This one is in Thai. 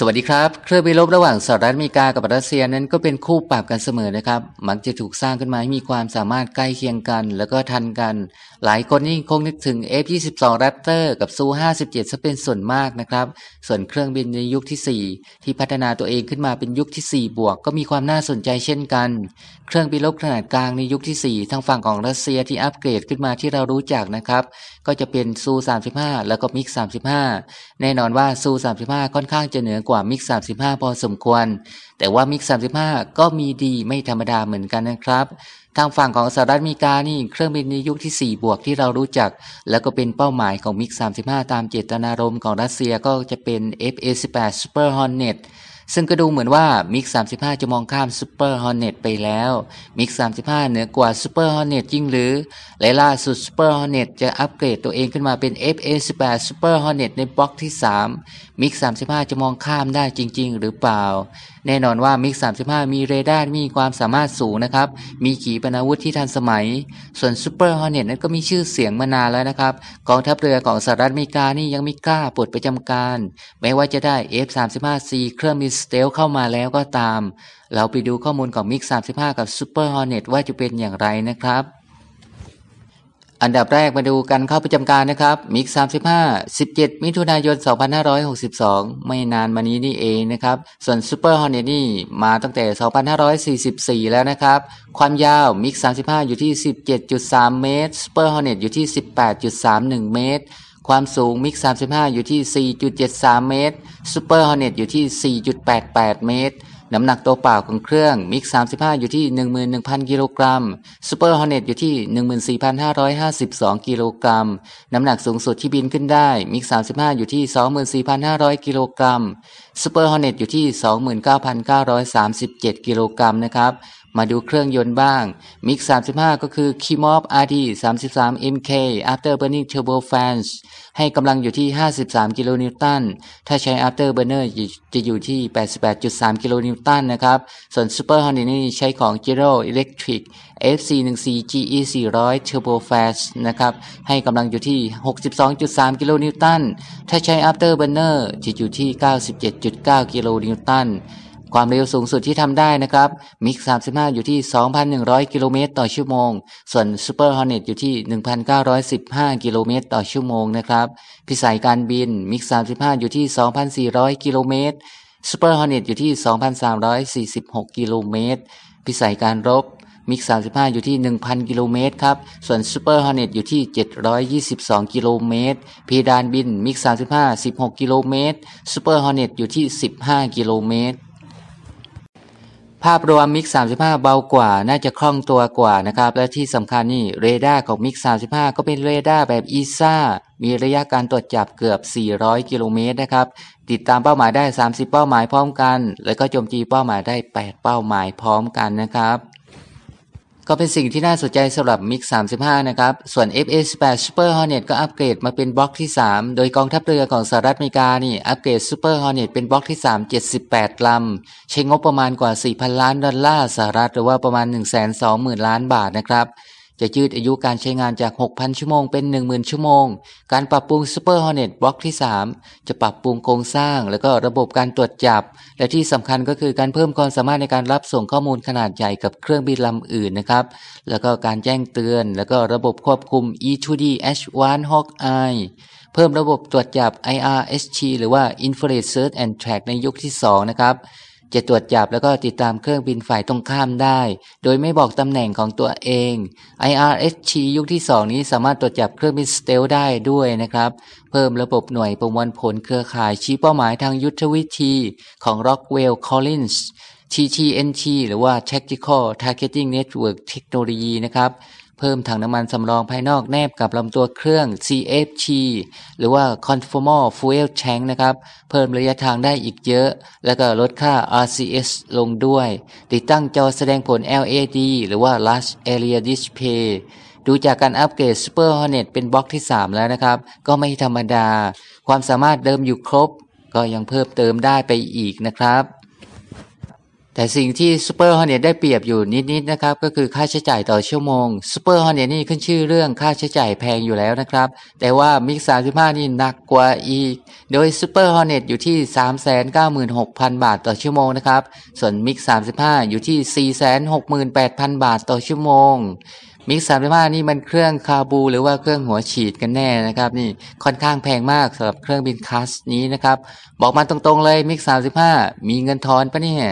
สวัสดีครับ เครื่องบินรบระหว่างสหรัฐอเมริกา กับรัสเซียนั้นก็เป็นคู่ปรับกันเสมอนะครับ มักจะถูกสร้างขึ้นมาให้มีความสามารถใกล้เคียงกันแล้วก็ทันกัน หลายคนนี่คงนึกถึง F22 Raptor กับ Su57 ซะเป็นส่วนมากนะครับ ส่วนเครื่องบินในยุคที่ 4 ที่พัฒนาตัวเองขึ้นมาเป็นยุคที่ 4 บวกก็มีความน่าสนใจเช่นกัน เครื่องบินรบขนาดกลางในยุคที่ 4ทางฝั่งของรัสเซียที่อัปเกรดขึ้นมาที่เรารู้จักนะครับก็จะเป็น Su35 แล้วก็ MiG35 แน่นอนว่า Su35 ค่อนข้างจะเหนือกว่ามิก35พอสมควร แต่ว่ามิก35ก็มีดีไม่ธรรมดาเหมือนกันนะครับ ทางฝั่งของสหรัฐอเมริกา นี่เครื่องบินในยุคที่4บวกที่เรารู้จัก แล้วก็เป็นเป้าหมายของมิก35ตามเจตนารมณ์ของรัสเซียก็จะเป็น F-18 Super Hornet ซึ่งก็ดูเหมือนว่า Mix 35จะมองข้าม Super Hornet ไปแล้ว Mix 35เหนือกว่า Super Hornet จริงหรือและล่าสุด Super Hornet จะอัปเกรดตัวเองขึ้นมาเป็น FA18 Super Hornet ในบล็อกที่3 Mix 35จะมองข้ามได้จริง ๆ หรือเปล่าแน่นอนว่ามิก35 มีเรดาร์ มีความสามารถสูงนะครับ มีขีปนาวุธที่ทันสมัย ส่วนซูเปอร์ฮอร์เน็ตนั้นก็มีชื่อเสียงมานานแล้วนะครับ กองทัพเรือของสหรัฐอเมริกา นี่ยังไม่กล้าปลดประจำการ แม้ว่าจะได้ F35C เครื่องมิสเตลเข้ามาแล้วก็ตาม เราไปดูข้อมูลของมิก35 กับซูเปอร์ฮอร์เน็ตว่าจะเป็นอย่างไรนะครับอันดับแรกมาดูกันเข้าประจำการนะครับ มิก35 17มิถุนายน 2562 ไม่นานมานี้นี่เองนะครับ ส่วนซูเปอร์ฮอนเนนี่มาตั้งแต่ 2544 แล้วนะครับ ความยาวมิก35 อยู่ที่ 17.3 เมตรซูเปอร์ฮอนเนตอยู่ที่ 18.31 เมตร ความสูงมิก35 อยู่ที่ 4.73 เมตรซูเปอร์ฮอนเนตอยู่ที่ 4.88 เมตรน้ำหนักตัวเปล่าของเครื่องมิก35 อยู่ที่ 11,000 กิโลกรัมซูเปอร์ฮอร์เนตอยู่ที่ 14,552 กิโลกรัม น้ำหนักสูงสุดที่บินขึ้นได้มิก35 อยู่ที่ 24,500 กิโลกรัมซูเปอร์ฮอร์เนตอยู่ที่ 29,937 กิโลกรัมนะครับมาดูเครื่องยนต์บ้าง Mix 35 ก็คือ Kimob RD 33 MK Afterburning Turbo Fans ให้กำลังอยู่ที่ 53กิโลนิวตัน ถ้าใช้ Afterburner จะอยู่ที่ 88.3 กิโลนิวตันนะครับ ส่วน Super h o n e a นี่ใช้ของ Giro Electric FC14 GE 400 Turbo f a s t นะครับ ให้กำลังอยู่ที่ 62.3กิโลนิวตัน ถ้าใช้ Afterburner จะอยู่ที่ 97.9กิโลนิวตันความเร็วสูงสุดที่ทำได้นะครับ มิก35อยู่ที่ 2,100 กิโลเมตรต่อชั่วโมง ส่วนซูเปอร์ฮอร์เนตอยู่ที่1,915กิโลเมตรต่อชั่วโมงนะครับ พิสัยการบิน มิก35อยู่ที่2,400กิโลเมตรซูเปอร์ฮอร์เนตอยู่ที่ 2,346กิโลเมตรพิสัยการรบ มิก35อยู่ที่ 1,000กิโลเมตรครับ ส่วนซูเปอร์ฮอร์เนตอยู่ที่722กิโลเมตรพีดานบิน มิก35 16กิโลเมตรซูเปอร์ฮอร์เนตอยู่ที่ 15กิโลเมตรภาพรวมมิก35 เบากว่าน่าจะคล่องตัวกว่านะครับ และที่สำคัญนี่เรดาร์ของมิก35 ก็เป็นเรดาร์แบบอีซ่ามีระยะการตรวจจับเกือบ 400 กิโลเมตรนะครับ ติดตามเป้าหมายได้ 30 เป้าหมายพร้อมกัน แล้วก็โจมตีเป้าหมายได้ 8 เป้าหมายพร้อมกันนะครับก็เป็นสิ่งที่น่าสนใจสำหรับ MiG 35 นะครับ ส่วน FA18 Super Hornet ก็อัปเกรดมาเป็นบล็อกที่ 3 โดยกองทัพเรือของสหรัฐอเมริกานี่อัปเกรด Super Hornet เป็นบล็อกที่ 3 78 ลำ ใช้งบประมาณกว่า 4,000 ล้านดอลลาร์สหรัฐ หรือว่าประมาณ 120,000 ล้านบาทนะครับจะยืดอายุการใช้งานจาก 6,000 ชั่วโมงเป็น 10,000 ชั่วโมง การปรับปรุง Super Hornet บล็อกที่ 3 จะปรับปรุงโครงสร้าง และก็ระบบการตรวจจับ และที่สำคัญก็คือการเพิ่มความสามารถในการรับส่งข้อมูลขนาดใหญ่กับเครื่องบินลำอื่นนะครับ แล้วก็การแจ้งเตือน แล้วก็ระบบควบคุม E2D H1 Hawkeye เพิ่มระบบตรวจจับ IRSG หรือว่า Infrared Search and Track ในยุคที่ 2 นะครับจะตรวจจับแล้วก็ติดตามเครื่องบินฝ่ายตรงข้ามได้ โดยไม่บอกตำแหน่งของตัวเอง IRSC ยุคที่ 2 นี้สามารถตรวจจับเครื่องบินสเตลได้ด้วยนะครับ เพิ่มระบบหน่วยประมวลผลเครือข่ายชี้เป้าหมายทางยุทธวิธีของ Rockwell Collins TTNT หรือว่า Tactical Targeting Network Technology นะครับเพิ่มถังน้ำมันสำรองภายนอกแนบกับลำตัวเครื่อง CFC หรือว่า Conformal Fuel Tank นะครับ เพิ่มระยะทางได้อีกเยอะ แล้วก็ลดค่า RCS ลงด้วย ติดตั้งจอแสดงผล LED หรือว่า Large Area Display ดูจากการอัปเกรด Super Hornet เป็นบล็อกที่ 3 แล้วนะครับ ก็ไม่ธรรมดา ความสามารถเดิมอยู่ครบ ก็ยังเพิ่มเติมได้ไปอีกนะครับแต่สิ่งที่ซูเปอร์ฮอนเน็ตได้เปรียบอยู่นิดๆนะครับ ก็คือค่าใช้จ่ายต่อชั่วโมงซูเปอร์ฮอนเน็ตนี่ขึ้นชื่อเรื่องค่าใช้จ่ายแพงอยู่แล้วนะครับ แต่ว่ามิกซ์สามสิบห้านี่หนักกว่าอีก โดยซูเปอร์ฮอนเนตอยู่ที่สามแสนเก้าหมื่นหกพันบาทต่อชั่วโมงนะครับส่วนมิกซ์สามสิบห้าอยู่ที่สี่แสนหกหมื่นแปดพันบาทต่อชั่วโมงมิกซ์สามสิบห้านี่มันเครื่องคาบู หรือว่าเครื่องหัวฉีดกันแน่นะครับนี่ค่อนข้างแพงมากสำหรับเครื่องบินคัสนี้นะครับบอกมาตรงๆเลยมิกซ์สามสิบห้ามีเงินทอนปะเนี่ย